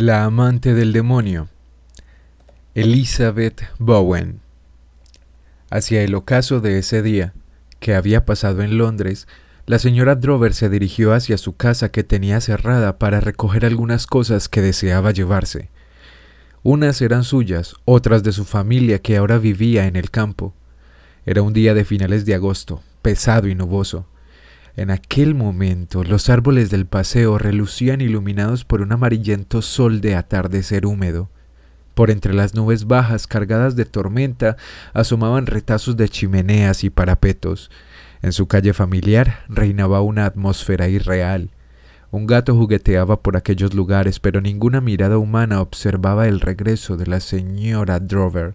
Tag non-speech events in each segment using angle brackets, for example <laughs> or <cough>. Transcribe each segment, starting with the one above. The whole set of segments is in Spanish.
La amante del demonio. Elizabeth Bowen. Hacia el ocaso de ese día, que había pasado en Londres, la señora Drover se dirigió hacia su casa que tenía cerrada para recoger algunas cosas que deseaba llevarse. Unas eran suyas, otras de su familia que ahora vivía en el campo. Era un día de finales de agosto, pesado y nuboso. En aquel momento los árboles del paseo relucían iluminados por un amarillento sol de atardecer húmedo. Por entre las nubes bajas cargadas de tormenta asomaban retazos de chimeneas y parapetos. En su calle familiar reinaba una atmósfera irreal. Un gato jugueteaba por aquellos lugares, pero ninguna mirada humana observaba el regreso de la señora Drover.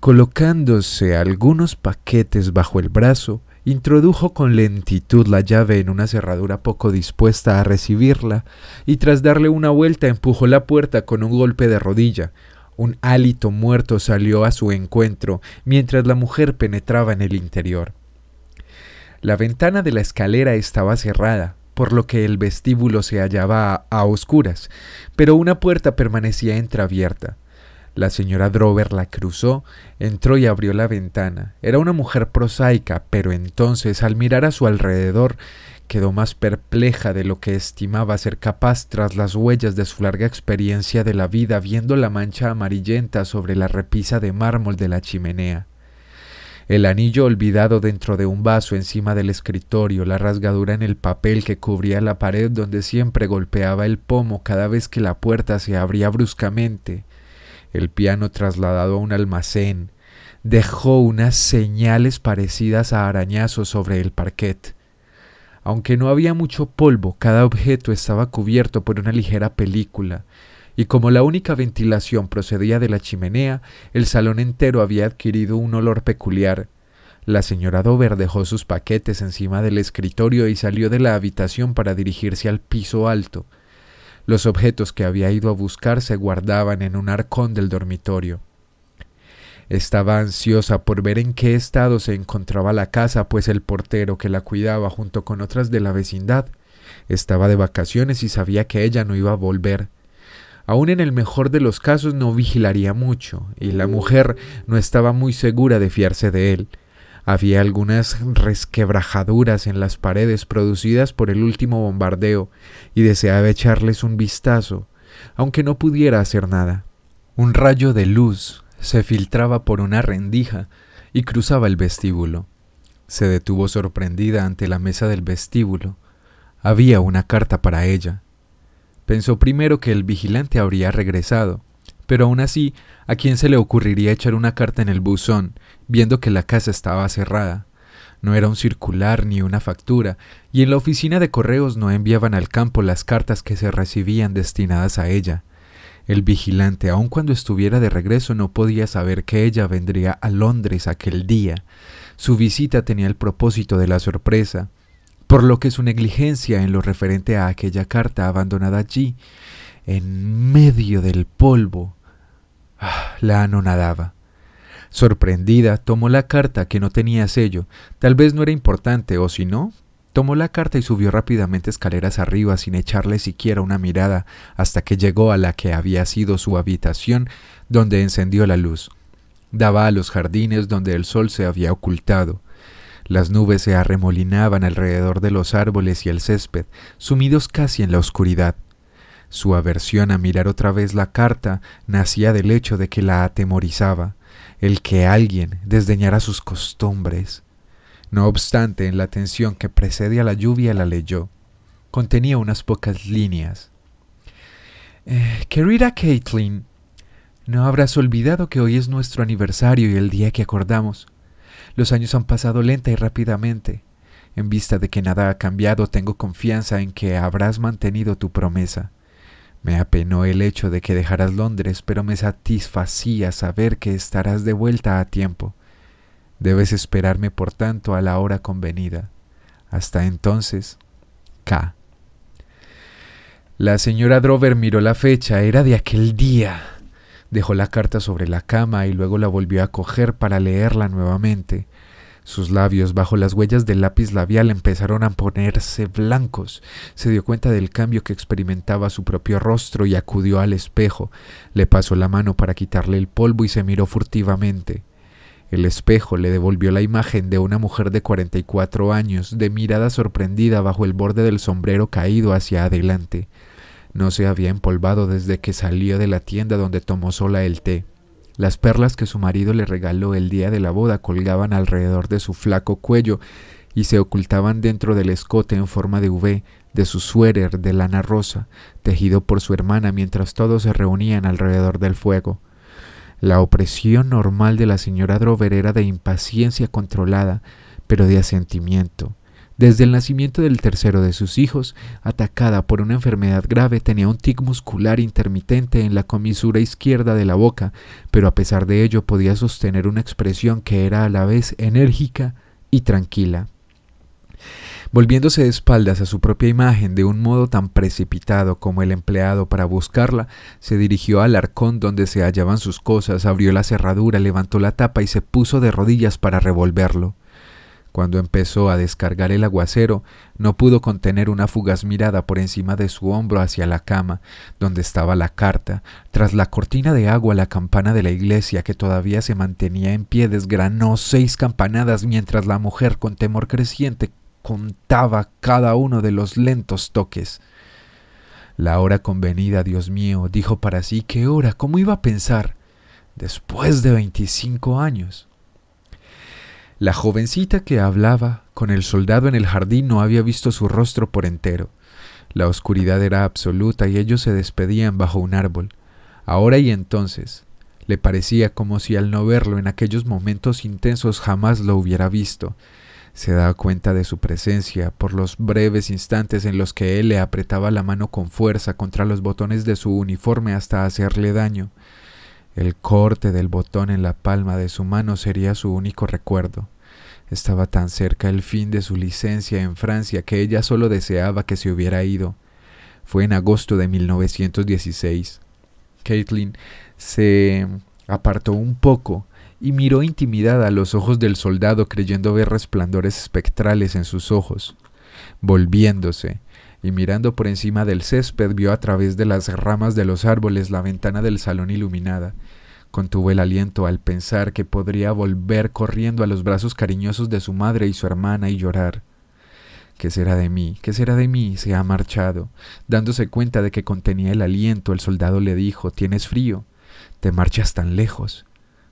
Colocándose algunos paquetes bajo el brazo, Introdujo con lentitud la llave en una cerradura poco dispuesta a recibirla, y tras darle una vuelta empujó la puerta con un golpe de rodilla. Un hálito muerto salió a su encuentro mientras la mujer penetraba en el interior. La ventana de la escalera estaba cerrada, por lo que el vestíbulo se hallaba a, a, oscuras, pero una puerta permanecía entreabierta. La señora Drover la cruzó, entró y abrió la ventana. Era una mujer prosaica, pero entonces, al mirar a su alrededor, quedó más perpleja de lo que estimaba ser capaz tras las huellas de su larga experiencia de la vida viendo la mancha amarillenta sobre la repisa de mármol de la chimenea. El anillo olvidado dentro de un vaso encima del escritorio, la rasgadura en el papel que cubría la pared donde siempre golpeaba el pomo cada vez que la puerta se abría bruscamente, el piano trasladado a un almacén, dejó unas señales parecidas a arañazos sobre el parquet. Aunque no había mucho polvo, cada objeto estaba cubierto por una ligera película, y como la única ventilación procedía de la chimenea, el salón entero había adquirido un olor peculiar. La señora Dover dejó sus paquetes encima del escritorio y salió de la habitación para dirigirse al piso alto. Los objetos que había ido a buscar se guardaban en un arcón del dormitorio. Estaba ansiosa por ver en qué estado se encontraba la casa, pues el portero que la cuidaba junto con otras de la vecindad estaba de vacaciones y sabía que ella no iba a volver. Aún en el mejor de los casos no vigilaría mucho, y la mm. mujer no estaba muy segura de fiarse de él. Había algunas resquebrajaduras en las paredes producidas por el último bombardeo y deseaba echarles un vistazo, aunque no pudiera hacer nada. Un rayo de luz se filtraba por una rendija y cruzaba el vestíbulo. Se detuvo sorprendida ante la mesa del vestíbulo. Había una carta para ella. Pensó primero que el vigilante habría regresado, pero aún así, ¿a quién se le ocurriría echar una carta en el buzón, viendo que la casa estaba cerrada? No era un circular ni una factura, y en la oficina de correos no enviaban al campo las cartas que se recibían destinadas a ella. El vigilante, aun cuando estuviera de regreso, no podía saber que ella vendría a Londres aquel día. Su visita tenía el propósito de la sorpresa, por lo que su negligencia en lo referente a aquella carta abandonada allí, en medio del polvo, Ah, la anonadaba. Sorprendida, tomó la carta que no tenía sello. Tal vez no era importante, o si no, tomó la carta y subió rápidamente escaleras arriba sin echarle siquiera una mirada hasta que llegó a la que había sido su habitación, donde encendió la luz. Daba a los jardines donde el sol se había ocultado. Las nubes se arremolinaban alrededor de los árboles y el césped, sumidos casi en la oscuridad. Su aversión a mirar otra vez la carta nacía del hecho de que la atemorizaba, el que alguien desdeñara sus costumbres. No obstante, en la tensión que precede a la lluvia la leyó. Contenía unas pocas líneas. Eh, querida Caitlin, no habrás olvidado que hoy es nuestro aniversario y el día que acordamos. Los años han pasado lenta y rápidamente. En vista de que nada ha cambiado, tengo confianza en que habrás mantenido tu promesa. Me apenó el hecho de que dejaras Londres, pero me satisfacía saber que estarás de vuelta a tiempo. Debes esperarme, por tanto, a la hora convenida. Hasta entonces, K. La señora Drover miró la fecha, era de aquel día. Dejó la carta sobre la cama y luego la volvió a coger para leerla nuevamente. Sus labios, bajo las huellas del lápiz labial, empezaron a ponerse blancos. Se dio cuenta del cambio que experimentaba su propio rostro y acudió al espejo. Le pasó la mano para quitarle el polvo y se miró furtivamente. El espejo le devolvió la imagen de una mujer de 44 años, de mirada sorprendida bajo el borde del sombrero caído hacia adelante. No se había empolvado desde que salió de la tienda donde tomó sola el té. Las perlas que su marido le regaló el día de la boda colgaban alrededor de su flaco cuello y se ocultaban dentro del escote en forma de V de su suéter de lana rosa, tejido por su hermana mientras todos se reunían alrededor del fuego. La opresión normal de la señora Drover era de impaciencia controlada, pero de asentimiento, desde el nacimiento del tercero de sus hijos, atacada por una enfermedad grave, tenía un tic muscular intermitente en la comisura izquierda de la boca, pero a pesar de ello podía sostener una expresión que era a la vez enérgica y tranquila. Volviéndose de espaldas a su propia imagen de un modo tan precipitado como el empleado para buscarla, se dirigió al arcón donde se hallaban sus cosas, abrió la cerradura, levantó la tapa y se puso de rodillas para revolverlo. Cuando empezó a descargar el aguacero, no pudo contener una fugaz mirada por encima de su hombro hacia la cama, donde estaba la carta. Tras la cortina de agua, la campana de la iglesia, que todavía se mantenía en pie, desgranó seis campanadas mientras la mujer, con temor creciente, contaba cada uno de los lentos toques. La hora convenida, Dios mío, dijo para sí, ¿qué hora? ¿Cómo iba a pensar? Después de veinticinco años. La jovencita que hablaba con el soldado en el jardín no había visto su rostro por entero. La oscuridad era absoluta y ellos se despedían bajo un árbol. Ahora y entonces, le parecía como si al no verlo en aquellos momentos intensos jamás lo hubiera visto. Se daba cuenta de su presencia por los breves instantes en los que él le apretaba la mano con fuerza contra los botones de su uniforme hasta hacerle daño. El corte del botón en la palma de su mano sería su único recuerdo. Estaba tan cerca el fin de su licencia en Francia que ella solo deseaba que se hubiera ido. Fue en agosto de 1916. Caitlin se apartó un poco y miró intimidada a los ojos del soldado creyendo ver resplandores espectrales en sus ojos. Volviéndose, y mirando por encima del césped vio a través de las ramas de los árboles la ventana del salón iluminada. Contuvo el aliento al pensar que podría volver corriendo a los brazos cariñosos de su madre y su hermana y llorar. ¿Qué será de mí? ¿Qué será de mí? Se ha marchado. Dándose cuenta de que contenía el aliento, el soldado le dijo, Tienes frío. Te marchas tan lejos.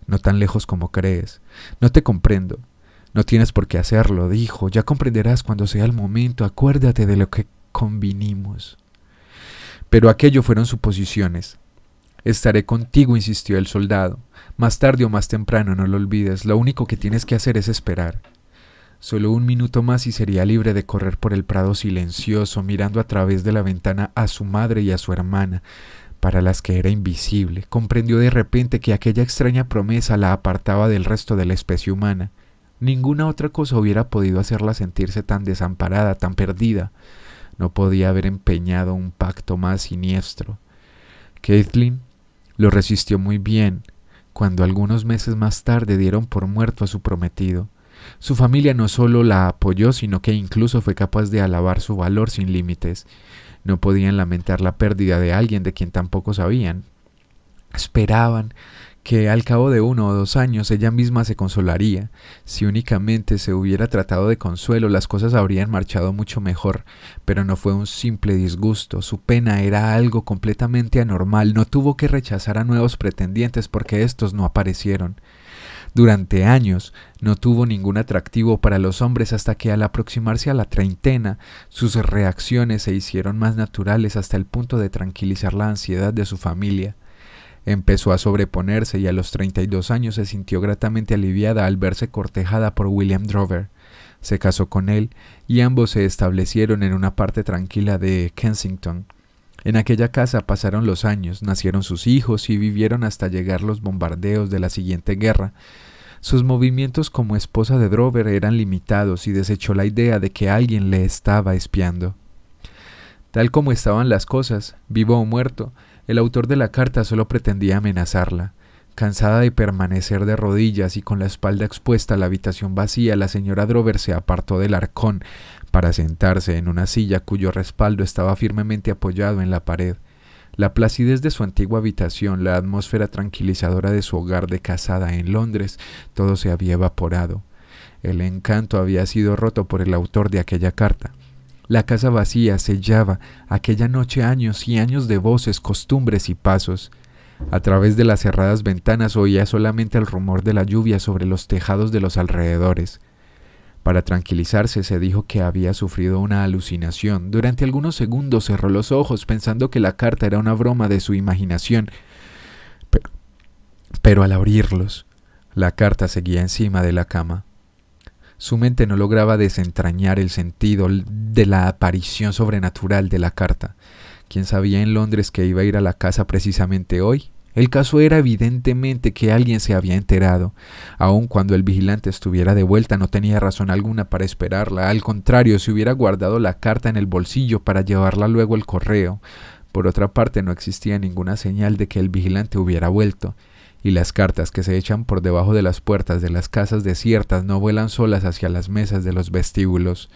No tan lejos como crees. No te comprendo. No tienes por qué hacerlo, dijo. Ya comprenderás cuando sea el momento. Acuérdate de lo que convinimos. Pero aquello fueron suposiciones. Estaré contigo, insistió el soldado. Más tarde o más temprano, no lo olvides. Lo único que tienes que hacer es esperar. Solo un minuto más y sería libre de correr por el prado silencioso, mirando a través de la ventana a su madre y a su hermana, para las que era invisible. Comprendió de repente que aquella extraña promesa la apartaba del resto de la especie humana. Ninguna otra cosa hubiera podido hacerla sentirse tan desamparada, tan perdida. No podía haber empeñado un pacto más siniestro. Caitlin lo resistió muy bien cuando algunos meses más tarde dieron por muerto a su prometido. Su familia no solo la apoyó, sino que incluso fue capaz de alabar su valor sin límites. No podían lamentar la pérdida de alguien de quien tampoco sabían. Esperaban que al cabo de uno o dos años ella misma se consolaría. Si únicamente se hubiera tratado de consuelo, las cosas habrían marchado mucho mejor, pero no fue un simple disgusto, su pena era algo completamente anormal, no tuvo que rechazar a nuevos pretendientes porque estos no aparecieron. Durante años no tuvo ningún atractivo para los hombres hasta que al aproximarse a la treintena sus reacciones se hicieron más naturales hasta el punto de tranquilizar la ansiedad de su familia. Empezó a sobreponerse y a los 32 años se sintió gratamente aliviada al verse cortejada por William Drover. Se casó con él y ambos se establecieron en una parte tranquila de Kensington. En aquella casa pasaron los años, nacieron sus hijos y vivieron hasta llegar los bombardeos de la siguiente guerra. Sus movimientos como esposa de Drover eran limitados y desechó la idea de que alguien le estaba espiando. Tal como estaban las cosas, vivo o muerto, el autor de la carta solo pretendía amenazarla. Cansada de permanecer de rodillas y con la espalda expuesta a la habitación vacía, la señora Drover se apartó del arcón para sentarse en una silla cuyo respaldo estaba firmemente apoyado en la pared. La placidez de su antigua habitación, la atmósfera tranquilizadora de su hogar de casada en Londres, todo se había evaporado. El encanto había sido roto por el autor de aquella carta. La casa vacía sellaba aquella noche años y años de voces, costumbres y pasos. A través de las cerradas ventanas oía solamente el rumor de la lluvia sobre los tejados de los alrededores. Para tranquilizarse se dijo que había sufrido una alucinación. Durante algunos segundos cerró los ojos pensando que la carta era una broma de su imaginación. Pero, al abrirlos, la carta seguía encima de la cama. Su mente no lograba desentrañar el sentido de la aparición sobrenatural de la carta. ¿Quién sabía en Londres que iba a ir a la casa precisamente hoy? El caso era evidentemente que alguien se había enterado. Aun cuando el vigilante estuviera de vuelta, no tenía razón alguna para esperarla. Al contrario, se hubiera guardado la carta en el bolsillo para llevarla luego al correo. Por otra parte, no existía ninguna señal de que el vigilante hubiera vuelto y las cartas que se echan por debajo de las puertas de las casas desiertas no vuelan solas hacia las mesas de los vestíbulos,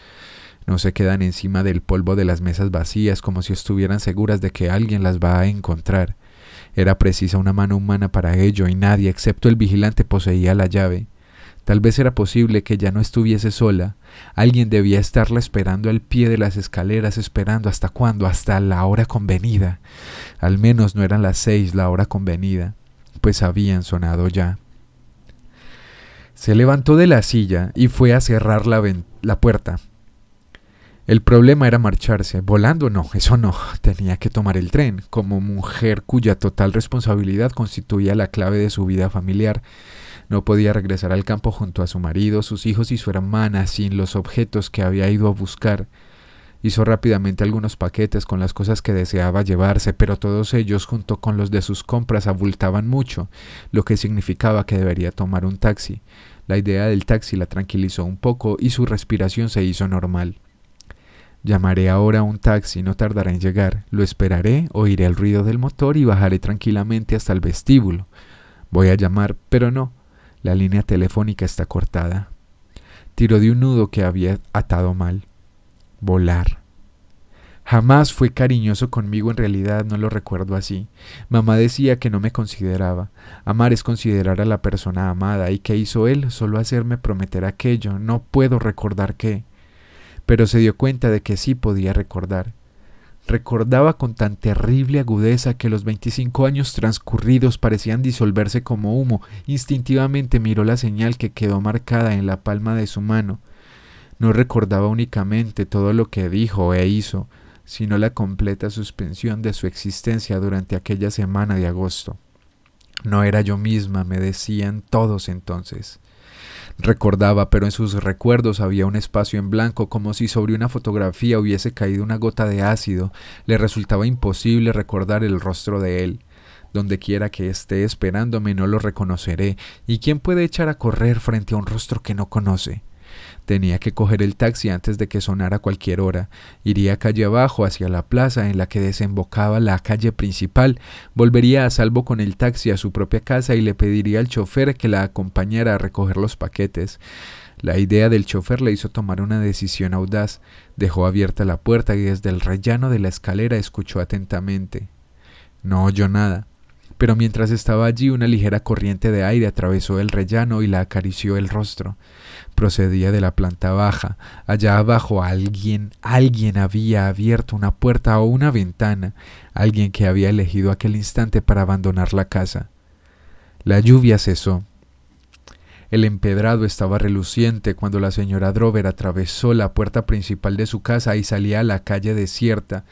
no se quedan encima del polvo de las mesas vacías como si estuvieran seguras de que alguien las va a encontrar. Era precisa una mano humana para ello y nadie excepto el vigilante poseía la llave. Tal vez era posible que ya no estuviese sola. Alguien debía estarla esperando al pie de las escaleras, esperando hasta cuándo, hasta la hora convenida. Al menos no eran las seis la hora convenida pues habían sonado ya. Se levantó de la silla y fue a cerrar la, puerta. El problema era marcharse. Volando no, eso no. <laughs> Tenía que tomar el tren. Como mujer cuya total responsabilidad constituía la clave de su vida familiar, no podía regresar al campo junto a su marido, sus hijos y su hermana sin los objetos que había ido a buscar Hizo rápidamente algunos paquetes con las cosas que deseaba llevarse, pero todos ellos junto con los de sus compras abultaban mucho, lo que significaba que debería tomar un taxi. La idea del taxi la tranquilizó un poco y su respiración se hizo normal. Llamaré ahora a un taxi, no tardará en llegar. Lo esperaré, oiré el ruido del motor y bajaré tranquilamente hasta el vestíbulo. Voy a llamar, pero no. La línea telefónica está cortada. Tiró de un nudo que había atado mal volar. Jamás fue cariñoso conmigo, en realidad no lo recuerdo así. Mamá decía que no me consideraba. Amar es considerar a la persona amada, y que hizo él solo hacerme prometer aquello, no puedo recordar qué. Pero se dio cuenta de que sí podía recordar. Recordaba con tan terrible agudeza que los veinticinco años transcurridos parecían disolverse como humo. Instintivamente miró la señal que quedó marcada en la palma de su mano no recordaba únicamente todo lo que dijo e hizo, sino la completa suspensión de su existencia durante aquella semana de agosto. No era yo misma, me decían todos entonces. Recordaba, pero en sus recuerdos había un espacio en blanco, como si sobre una fotografía hubiese caído una gota de ácido. Le resultaba imposible recordar el rostro de él. Donde quiera que esté esperándome no lo reconoceré, y quién puede echar a correr frente a un rostro que no conoce. Tenía que coger el taxi antes de que sonara cualquier hora. Iría calle abajo hacia la plaza en la que desembocaba la calle principal. Volvería a salvo con el taxi a su propia casa y le pediría al chofer que la acompañara a recoger los paquetes. La idea del chofer le hizo tomar una decisión audaz. Dejó abierta la puerta y desde el rellano de la escalera escuchó atentamente. No oyó nada pero mientras estaba allí una ligera corriente de aire atravesó el rellano y la acarició el rostro. Procedía de la planta baja. Allá abajo alguien, alguien había abierto una puerta o una ventana, alguien que había elegido aquel instante para abandonar la casa. La lluvia cesó. El empedrado estaba reluciente cuando la señora Drover atravesó la puerta principal de su casa y salía a la calle desierta.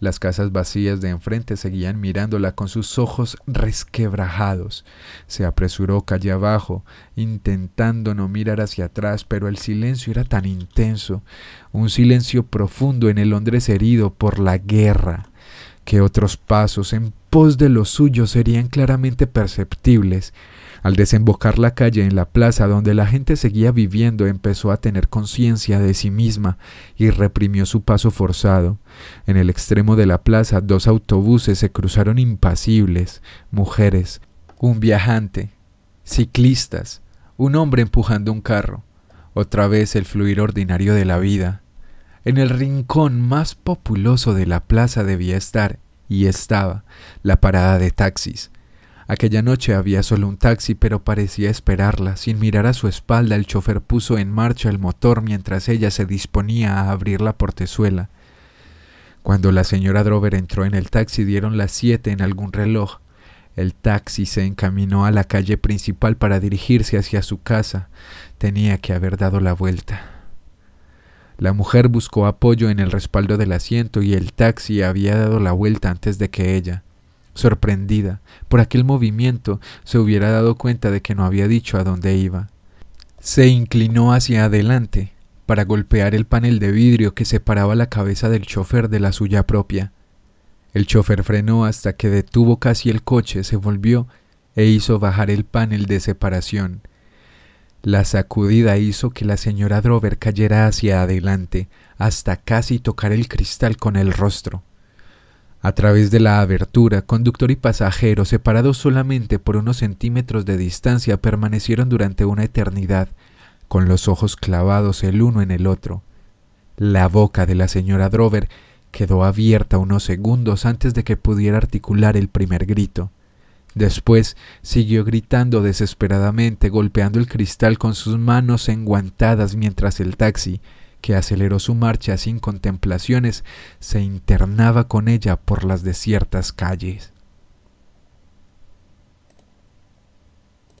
Las casas vacías de enfrente seguían mirándola con sus ojos resquebrajados. Se apresuró calle abajo, intentando no mirar hacia atrás, pero el silencio era tan intenso, un silencio profundo en el Londres herido por la guerra que otros pasos en pos de los suyos serían claramente perceptibles. Al desembocar la calle en la plaza donde la gente seguía viviendo, empezó a tener conciencia de sí misma y reprimió su paso forzado. En el extremo de la plaza dos autobuses se cruzaron impasibles, mujeres, un viajante, ciclistas, un hombre empujando un carro, otra vez el fluir ordinario de la vida, en el rincón más populoso de la plaza debía estar, y estaba, la parada de taxis. Aquella noche había solo un taxi, pero parecía esperarla. Sin mirar a su espalda, el chofer puso en marcha el motor mientras ella se disponía a abrir la portezuela. Cuando la señora Drover entró en el taxi, dieron las siete en algún reloj. El taxi se encaminó a la calle principal para dirigirse hacia su casa. Tenía que haber dado la vuelta. La mujer buscó apoyo en el respaldo del asiento y el taxi había dado la vuelta antes de que ella, sorprendida por aquel movimiento, se hubiera dado cuenta de que no había dicho a dónde iba. Se inclinó hacia adelante para golpear el panel de vidrio que separaba la cabeza del chofer de la suya propia. El chofer frenó hasta que detuvo casi el coche, se volvió e hizo bajar el panel de separación. La sacudida hizo que la señora Drover cayera hacia adelante, hasta casi tocar el cristal con el rostro. A través de la abertura, conductor y pasajero, separados solamente por unos centímetros de distancia, permanecieron durante una eternidad, con los ojos clavados el uno en el otro. La boca de la señora Drover quedó abierta unos segundos antes de que pudiera articular el primer grito. Después siguió gritando desesperadamente, golpeando el cristal con sus manos enguantadas mientras el taxi, que aceleró su marcha sin contemplaciones, se internaba con ella por las desiertas calles.